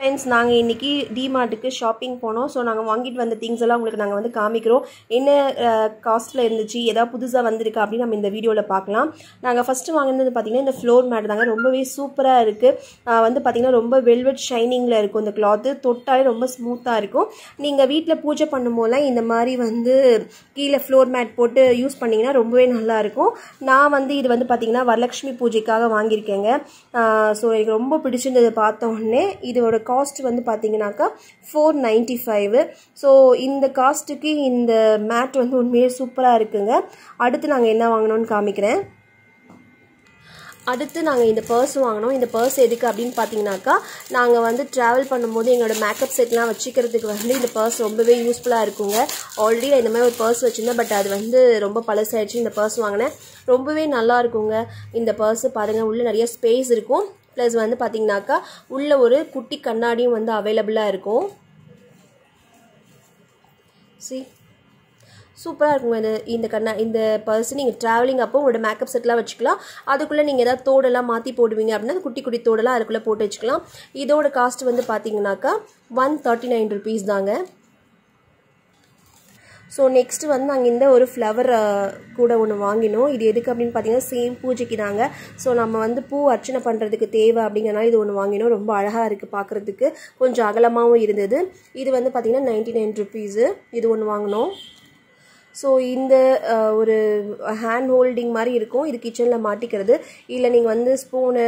friends நாங்கள் இன்றைக்கி டிமார்ட்டுக்கு shopping போனோம் ஸோ நாங்கள் வாங்கிட்டு வந்த திங்ஸ் எல்லாம் உங்களுக்கு நாங்கள் வந்து காமிக்கிறோம் என்ன காஸ்ட்டில் இருந்துச்சு எதாவது புதுசாக வந்திருக்கா அப்படின்னு நம்ம இந்த வீடியோவில் பார்க்கலாம் நாங்கள் ஃபஸ்ட்டு வாங்கினது பார்த்திங்கன்னா இந்த ஃப்ளோர் மேட் தாங்க ரொம்பவே சூப்பராக இருக்குது வந்து பார்த்திங்கன்னா ரொம்ப வெல்வெட் ஷைனிங்கில் இருக்கும் இந்த கிளாத்து தொட்டாலே ரொம்ப ஸ்மூத்தாக இருக்கும் நீங்கள் வீட்டில் பூஜை பண்ணும்போதெல்லாம் இந்த மாதிரி வந்து கீழே ஃப்ளோர் மேட் போட்டு யூஸ் பண்ணிங்கன்னா ரொம்பவே நல்லாயிருக்கும் நான் வந்து இது வந்து பார்த்திங்கன்னா வரலட்சுமி பூஜைக்காக வாங்கியிருக்கேங்க ஸோ எனக்கு ரொம்ப பிடிச்சிருந்தது பார்த்த உடனே இதோட காஸ்ட் வந்து பார்த்தீங்கன்னாக்கா ஃபோர் நைன்ட்டி ஃபைவ் ஸோ இந்த காஸ்ட்டுக்கு இந்த மேட் வந்து உண்மையே சூப்பராக இருக்குங்க அடுத்து நாங்கள் என்ன வாங்கினோன்னு காமிக்கிறேன் அடுத்து நாங்கள் இந்த பர்ஸ் வாங்கினோம் இந்த பர்ஸ் எதுக்கு அப்படின்னு பார்த்தீங்கன்னாக்கா நாங்கள் வந்து ட்ராவல் பண்ணும்போது எங்களோட மேக்கப் செட்லாம் வச்சுக்கிறதுக்கு வந்து இந்த பர்ஸ் ரொம்பவே யூஸ்ஃபுல்லாக இருக்குங்க ஆல்ரெடி நான் இந்த மாதிரி ஒரு பர்ஸ் வச்சுருந்தேன் பட் அது வந்து ரொம்ப பழசாயிடுச்சு இந்த பர்ஸ் வாங்கினேன் ரொம்பவே நல்லா இருக்குங்க இந்த பர்ஸ் பாருங்கள் உள்ளே நிறைய ஸ்பேஸ் இருக்கும் ப்ளஸ் வந்து பார்த்திங்கனாக்கா உள்ளே ஒரு குட்டி கண்ணாடியும் வந்து அவைலபிளாக இருக்கும் சி சூப்பராக இருக்குங்க இந்த இந்த கண்ணா இந்த பர்ஸ் நீங்கள் ட்ராவலிங் அப்போ உங்களோட மேக்கப் செட்லாம் வச்சுக்கலாம் அதுக்குள்ளே நீங்கள் ஏதாவது தோடெல்லாம் மாற்றி போடுவீங்க அப்படின்னா குட்டி குட்டி தோடெல்லாம் அதுக்குள்ளே போட்டு வச்சுக்கலாம் இதோட காஸ்ட் வந்து பார்த்தீங்கன்னாக்கா ஒன் தேர்ட்டி நைன் ருபீஸ் தாங்க ஸோ நெக்ஸ்ட்டு வந்து நாங்கள் இந்த ஒரு ஃப்ளவர் கூட ஒன்று வாங்கினோம் இது எதுக்கு அப்படின்னு பார்த்தீங்கன்னா சேம் பூஜைக்கு தாங்க ஸோ நம்ம வந்து பூ அர்ச்சனை பண்ணுறதுக்கு தேவை அப்படிங்கிறனால இது ஒன்று வாங்கினோம் ரொம்ப அழகாக இருக்குது பார்க்குறதுக்கு கொஞ்சம் அகலமாகவும் இருந்தது இது வந்து பார்த்திங்கன்னா நைன்டி நைன் இது ஒன்று வாங்கினோம் ஸோ இந்த ஒரு ஹேண்ட் ஹோல்டிங் மாதிரி இருக்கும் இது கிச்சனில் மாட்டிக்கிறது இல்லை நீங்கள் வந்து ஸ்பூனு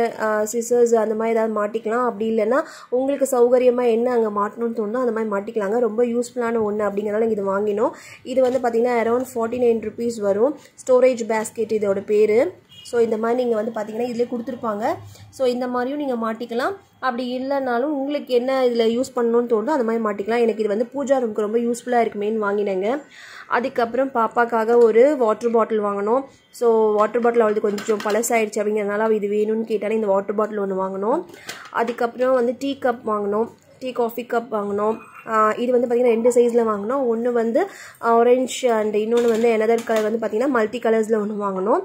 சிசர்ஸ் அந்த மாதிரி ஏதாவது மாட்டிக்கலாம் அப்படி இல்லைன்னா உங்களுக்கு சௌகரியமாக என்ன அங்கே மாட்டணும்னு தோணுதோ அந்த மாதிரி மாட்டிக்கலாங்க ரொம்ப யூஸ்ஃபுல்லான ஒன்று அப்படிங்கிறனால இது வாங்கினோம் இது வந்து பார்த்திங்கன்னா அரௌண்ட் ஃபார்ட்டி நைன் ருபீஸ் வரும் ஸ்டோரேஜ் பேஸ்கெட் இதோட பேர் ஸோ இந்த மாதிரி நீங்கள் வந்து பார்த்தீங்கன்னா இதில் கொடுத்துருப்பாங்க ஸோ இந்த மாதிரியும் நீங்கள் மாட்டிக்கலாம் அப்படி இல்லைனாலும் உங்களுக்கு என்ன இதில் யூஸ் பண்ணணும்னு தோணுதோ அந்த மாதிரி மாட்டிக்கலாம் எனக்கு இது வந்து பூஜா ரூமுக்கு ரொம்ப யூஸ்ஃபுல்லாக இருக்குமேன்னு வாங்கினேங்க அதுக்கப்புறம் பாப்பாக்காக ஒரு வாட்டர் பாட்டில் வாங்கினோம் ஸோ வாட்டர் பாட்டில் அவளுக்கு கொஞ்சம் பழசாயிடுச்சு அப்படிங்கிறதுனால அவள் இது வேணும்னு கேட்டாலே இந்த வாட்டர் பாட்டில் ஒன்று வாங்கினோம் அதுக்கப்புறம் வந்து டீ கப் வாங்கினோம் டீ காஃபி கப் வாங்கினோம் இது வந்து பார்த்திங்கன்னா ரெண்டு சைஸில் வாங்கினோம் ஒன்று வந்து ஆரஞ்ச் அண்ட் இன்னொன்று வந்து எனதர் கலர் வந்து பார்த்திங்கன்னா மல்டி கலர்ஸில் ஒன்று வாங்கினோம்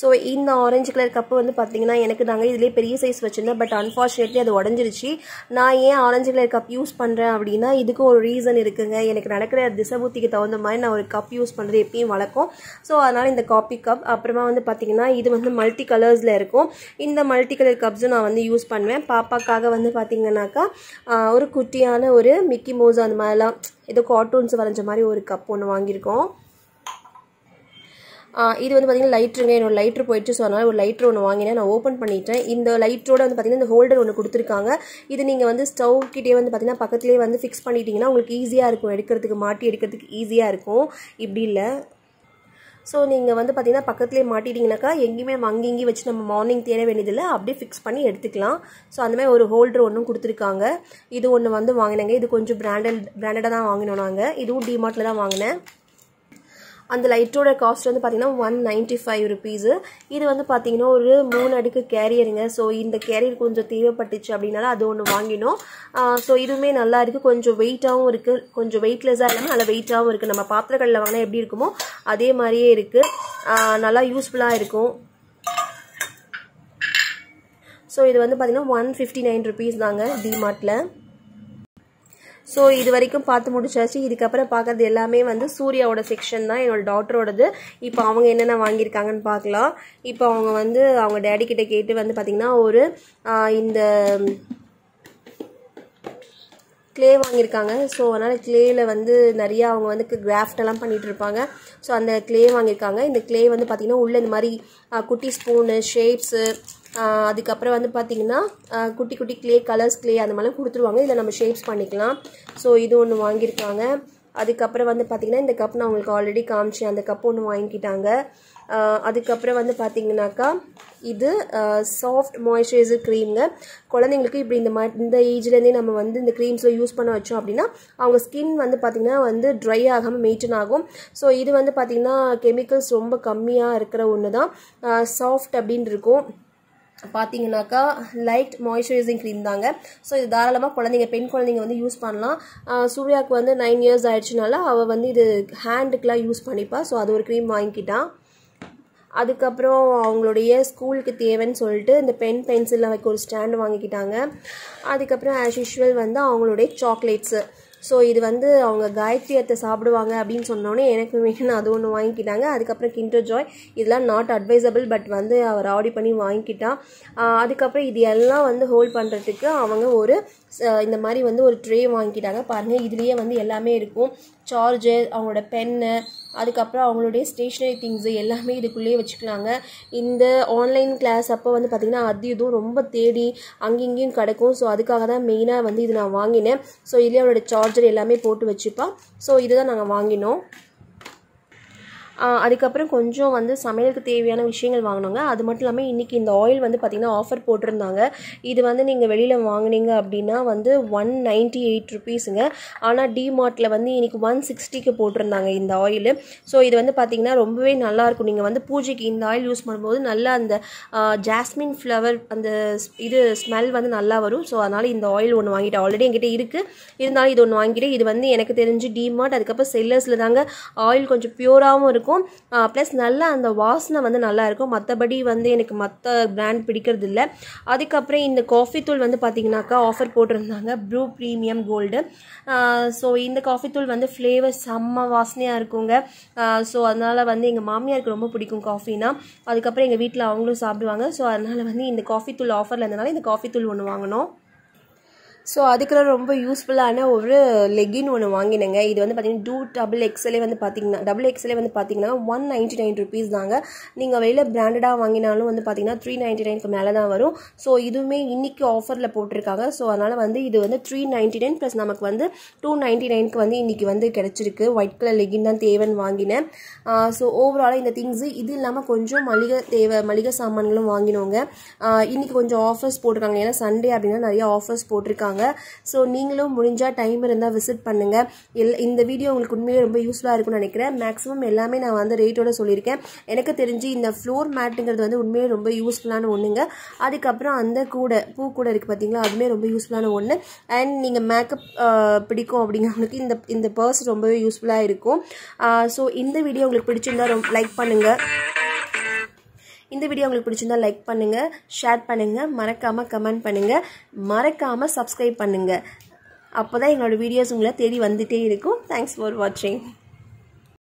ஸோ இந்த ஆரஞ்சு கலர் கப்பு வந்து பார்த்தீங்கன்னா எனக்கு நாங்கள் இதிலே பெரிய சைஸ் வச்சுருந்தேன் பட் அன்ஃபார்ச்சுனேட்லி அது உடஞ்சிருச்சு நான் ஏன் ஆரஞ்சு கலர் கப் யூஸ் பண்ணுறேன் அப்படின்னா இதுக்கு ஒரு ரீசன் இருக்குங்க எனக்கு நடக்கிற திசபூத்திக்கு தகுந்த மாதிரி நான் ஒரு கப் யூஸ் பண்ணுறது எப்பயும் வளர்க்கும் ஸோ அதனால் இந்த காப்பி கப் அப்புறமா வந்து பார்த்தீங்கன்னா இது வந்து மல்டி கலர்ஸில் இருக்கும் இந்த மல்டி கலர் கப்ஸும் நான் வந்து யூஸ் பண்ணுவேன் பாப்பாக்காக வந்து பார்த்தீங்கன்னாக்கா ஒரு குட்டியான ஒரு மிக்கி மோஸ் அந்த மாதிரிலாம் ஏதோ கார்ட்டூன்ஸ் வரைஞ்ச மாதிரி ஒரு கப் ஒன்று வாங்கியிருக்கோம் இது வந்து பார்த்தீங்கன்னா லைட்ருங்க என்னோட லைட்ரு போயிடுச்சு ஸோ அதனால் ஒரு லைட்ரு ஒன்று வாங்கினேன் நான் ஓப்பன் பண்ணிட்டேன் இந்த லைட்ரோட வந்து பார்த்தீங்கன்னா இந்த ஹோல்டர் ஒன்று கொடுத்துருக்காங்க இது நீங்கள் வந்து ஸ்டவ் கிட்டே வந்து பார்த்தீங்கன்னா பக்கத்துலேயே வந்து ஃபிக்ஸ் பண்ணிட்டீங்கன்னா உங்களுக்கு ஈஸியாக இருக்கும் எடுக்கிறதுக்கு மாட்டி எடுக்கிறதுக்கு ஈஸியாக இருக்கும் இப்படி இல்லை ஸோ நீங்கள் வந்து பார்த்தீங்கன்னா பக்கத்துலேயே மாட்டிட்டிங்கனாக்கா எங்கேயுமே நம்ம அங்கே இங்கேயும் வச்சு நம்ம மார்னிங் தேட வேண்டியதில்லை அப்படியே ஃபிக்ஸ் பண்ணி எடுத்துக்கலாம் ஸோ அந்தமாதிரி ஒரு ஹோல்டர் ஒன்றும் கொடுத்துருக்காங்க இது ஒன்று வந்து வாங்கினாங்க இது கொஞ்சம் பிராண்டட் பிராண்டடாக தான் வாங்கினோம் நாங்கள் இதுவும் டிமார்ட்டில் தான் வாங்கினேன் அந்த லைட்டோட காஸ்ட் வந்து பார்த்திங்கன்னா ஒன் நைன்டி ஃபைவ் ருபீஸு இது வந்து பார்த்தீங்கன்னா ஒரு மூணு அடுக்கு கேரியருங்க ஸோ இந்த கேரியர் கொஞ்சம் தேவைப்பட்டுச்சு அப்படின்னால அது ஒன்று வாங்கினோம் ஸோ இதுவுமே நல்லா இருக்குது கொஞ்சம் வெயிட்டாகவும் இருக்குது கொஞ்சம் வெயிட்லெஸ்ஸாக இல்லாமல் நல்லா வெயிட்டாகவும் இருக்குது நம்ம பாத்திரங்களில் வாங்கினா எப்படி இருக்குமோ அதே மாதிரியே இருக்குது நல்லா யூஸ்ஃபுல்லாக இருக்கும் ஸோ இது வந்து பார்த்திங்கன்னா ஒன் ஃபிஃப்டி நைன் ருபீஸ் தாங்க டிமார்ட்டில் ஸோ இது வரைக்கும் பார்த்து முடிச்சாச்சு இதுக்கப்புறம் பார்க்கறது எல்லாமே வந்து சூர்யாவோட செக்ஷன் தான் என்னோட டாக்டரோடது இப்போ அவங்க என்னென்ன வாங்கியிருக்காங்கன்னு பார்க்கலாம் இப்போ அவங்க வந்து அவங்க டேடி கிட்ட கேட்டு வந்து பார்த்திங்கன்னா ஒரு இந்த கிளே வாங்கியிருக்காங்க ஸோ அதனால் கிளேயில் வந்து நிறையா அவங்க வந்து கிராஃப்டெல்லாம் பண்ணிகிட்டு இருப்பாங்க ஸோ அந்த கிளே வாங்கியிருக்காங்க இந்த கிளே வந்து பார்த்திங்கன்னா உள்ளே இந்த மாதிரி குட்டி ஸ்பூனு ஷேப்ஸு அதுக்கப்புறம் வந்து பார்த்திங்கன்னா குட்டி குட்டி கிளே கலர்ஸ் கிளே அந்த மாதிரிலாம் கொடுத்துருவாங்க இதில் நம்ம ஷேப்ஸ் பண்ணிக்கலாம் ஸோ இது ஒன்று வாங்கியிருக்காங்க அதுக்கப்புறம் வந்து பார்த்திங்கன்னா இந்த கப் நான் உங்களுக்கு ஆல்ரெடி காமிச்சேன் அந்த கப் ஒன்று வாங்கிக்கிட்டாங்க அதுக்கப்புறம் வந்து பார்த்திங்கனாக்கா இது சாஃப்ட் மாய்ஸ்சரைசர் க்ரீம்ங்க குழந்தைங்களுக்கு இப்படி இந்த மாதிரி இந்த ஏஜ்லேருந்தே நம்ம வந்து இந்த க்ரீம்ஸில் யூஸ் பண்ண வச்சோம் அப்படின்னா அவங்க ஸ்கின் வந்து பார்த்திங்கன்னா வந்து ட்ரை ஆகாமல் மெயின்டைன் ஆகும் ஸோ இது வந்து பார்த்திங்கன்னா கெமிக்கல்ஸ் ரொம்ப கம்மியாக இருக்கிற ஒன்று தான் சாஃப்ட் அப்படின்னு இருக்கும் பார்த்தீங்கன்னாக்கா லைட் மாய்ஸ்சரைசிங் க்ரீம் தாங்க ஸோ இது தாராளமாக குழந்தைங்க பெண் குழந்தைங்க வந்து யூஸ் பண்ணலாம் சூர்யாவுக்கு வந்து நைன் இயர்ஸ் ஆயிடுச்சுனால அவள் வந்து இது ஹேண்டுக்கெலாம் யூஸ் பண்ணிப்பா ஸோ அது ஒரு க்ரீம் வாங்கிக்கிட்டான் அதுக்கப்புறம் அவங்களுடைய ஸ்கூலுக்கு தேவைன்னு சொல்லிட்டு இந்த பென் பென்சில் அவைக்கு ஒரு ஸ்டாண்டு வாங்கிக்கிட்டாங்க அதுக்கப்புறம் ஆஸ் யூஷுவல் வந்து அவங்களுடைய சாக்லேட்ஸு ஸோ இது வந்து அவங்க காயத்ரியத்தை சாப்பிடுவாங்க அப்படின்னு சொன்னோடனே எனக்கு வேணும்னு அது ஒன்று வாங்கிக்கிட்டாங்க அதுக்கப்புறம் கிண்டர் ஜாய் இதெல்லாம் நாட் அட்வைசபிள் பட் வந்து அவர் ஆடி பண்ணி வாங்கிக்கிட்டான் அதுக்கப்புறம் இது எல்லாம் வந்து ஹோல்ட் பண்ணுறதுக்கு அவங்க ஒரு இந்த மாதிரி வந்து ஒரு ட்ரே வாங்கிக்கிட்டாங்க பாருங்கள் இதுலேயே வந்து எல்லாமே இருக்கும் சார்ஜர் அவங்களோட பென்னு அதுக்கப்புறம் அவங்களுடைய ஸ்டேஷ்னரி திங்ஸு எல்லாமே இதுக்குள்ளேயே வச்சுக்கலாங்க இந்த ஆன்லைன் கிளாஸ் அப்போ வந்து பார்த்திங்கன்னா அது இதுவும் ரொம்ப தேடி அங்கேயும் கிடக்கும் ஸோ அதுக்காக தான் மெயினாக வந்து இது நான் வாங்கினேன் ஸோ இதுலேயே அவரோட சார்ஜ் சார்ஜர் எல்லாமே போட்டு வச்சுப்பா ஸோ இதுதான் நாங்கள் வாங்கினோம் அதுக்கப்புறம் கொஞ்சம் வந்து சமையலுக்கு தேவையான விஷயங்கள் வாங்கினாங்க அது மட்டும் இல்லாமல் இன்றைக்கி இந்த ஆயில் வந்து பார்த்திங்கன்னா ஆஃபர் போட்டிருந்தாங்க இது வந்து நீங்கள் வெளியில் வாங்கினீங்க அப்படின்னா வந்து ஒன் நைன்ட்டி எயிட் ருபீஸுங்க ஆனால் டிமார்ட்டில் வந்து இன்றைக்கி ஒன் சிக்ஸ்டிக்கு போட்டிருந்தாங்க இந்த ஆயில் ஸோ இது வந்து பார்த்திங்கன்னா ரொம்பவே நல்லாயிருக்கும் நீங்கள் வந்து பூஜைக்கு இந்த ஆயில் யூஸ் பண்ணும்போது நல்லா அந்த ஜாஸ்மின் ஃப்ளவர் அந்த இது ஸ்மெல் வந்து நல்லா வரும் ஸோ அதனால் இந்த ஆயில் ஒன்று வாங்கிட்டேன் ஆல்ரெடி என்கிட்ட இருக்குது இருந்தாலும் இது ஒன்று வாங்கிட்டு இது வந்து எனக்கு தெரிஞ்சு டிமார்ட் அதுக்கப்புறம் செல்லர்ஸில் தாங்க ஆயில் கொஞ்சம் பியூராகவும் இருக்கும் இருக்கும் ப்ளஸ் நல்லா அந்த வாசனை வந்து நல்லா இருக்கும் மற்றபடி வந்து எனக்கு மற்ற பிராண்ட் பிடிக்கிறது இல்லை அதுக்கப்புறம் இந்த காஃபி தூள் வந்து பார்த்திங்கனாக்கா ஆஃபர் போட்டிருந்தாங்க ப்ளூ ப்ரீமியம் கோல்டு ஸோ இந்த காஃபி தூள் வந்து ஃப்ளேவர் செம்ம வாசனையாக இருக்குங்க ஸோ அதனால் வந்து எங்கள் மாமியாருக்கு ரொம்ப பிடிக்கும் காஃபினா அதுக்கப்புறம் எங்கள் வீட்டில் அவங்களும் சாப்பிடுவாங்க ஸோ அதனால் வந்து இந்த காஃபி தூள் ஆஃபரில் இருந்தனால இந்த காஃபி தூள் ஒன்று வாங்கினோம் ஸோ அதுக்கெல்லாம் ரொம்ப யூஸ்ஃபுல்லான ஒரு லெகின் ஒன்று வாங்கினேங்க இது வந்து பார்த்தீங்கன்னா டூ டபுள் எக்ஸ்எல்லே வந்து பார்த்தீங்கன்னா டபுள் எக்ஸ்எல்லே வந்து பார்த்தீங்கன்னா ஒன் நைன்ட்டி நைன் ருபீஸ் தாங்க நீங்கள் வெளியில் பிராண்டடாக வாங்கினாலும் வந்து பார்த்தீங்கன்னா த்ரீ நைன்டி நைனுக்கு மேலே தான் வரும் ஸோ இதுவுமே இன்றைக்கி ஆஃபரில் போட்டிருக்காங்க ஸோ அதனால் வந்து இது வந்து த்ரீ நைன்ட்டி நைன் ப்ளஸ் நமக்கு வந்து டூ நைன்டி நைனுக்கு வந்து இன்றைக்கி வந்து கிடச்சிருக்கு ஒயிட் கலர் லெகின் தான் தேவைன்னு வாங்கினேன் ஸோ ஓவராலாக இந்த திங்ஸு இது இல்லாமல் கொஞ்சம் மளிகை தேவை மளிகை சாமான்களும் வாங்கினோங்க இன்றைக்கி கொஞ்சம் ஆஃபர்ஸ் போட்டிருக்காங்க ஏன்னா சண்டே அப்படின்னா நிறைய ஆஃபர்ஸ் போட்டிருக்காங்க இருப்பாங்க ஸோ நீங்களும் முடிஞ்சால் டைம் இருந்தால் விசிட் பண்ணுங்கள் எல் இந்த வீடியோ உங்களுக்கு உண்மையிலே ரொம்ப யூஸ்ஃபுல்லாக இருக்கும்னு நினைக்கிறேன் மேக்ஸிமம் எல்லாமே நான் வந்து ரேட்டோட சொல்லியிருக்கேன் எனக்கு தெரிஞ்சு இந்த ஃப்ளோர் மேட்டுங்கிறது வந்து உண்மையிலே ரொம்ப யூஸ்ஃபுல்லான ஒன்றுங்க அதுக்கப்புறம் அந்த கூடை பூ கூட இருக்குது பார்த்தீங்களா அதுவுமே ரொம்ப யூஸ்ஃபுல்லான ஒன்று அண்ட் நீங்கள் மேக்கப் பிடிக்கும் அப்படிங்கிறவங்களுக்கு இந்த இந்த பர்ஸ் ரொம்பவே யூஸ்ஃபுல்லாக இருக்கும் ஸோ இந்த வீடியோ உங்களுக்கு பிடிச்சிருந்தா ரொம்ப லைக் பண்ணுங்கள் இந்த வீடியோ உங்களுக்கு பிடிச்சிருந்தா லைக் பண்ணுங்கள் ஷேர் பண்ணுங்கள் மறக்காமல் கமெண்ட் பண்ணுங்கள் மறக்காமல் சப்ஸ்கிரைப் பண்ணுங்கள் அப்போ தான் எங்களோட வீடியோஸ் உங்களை தேடி வந்துகிட்டே இருக்கும் தேங்க்ஸ் ஃபார் வாட்சிங்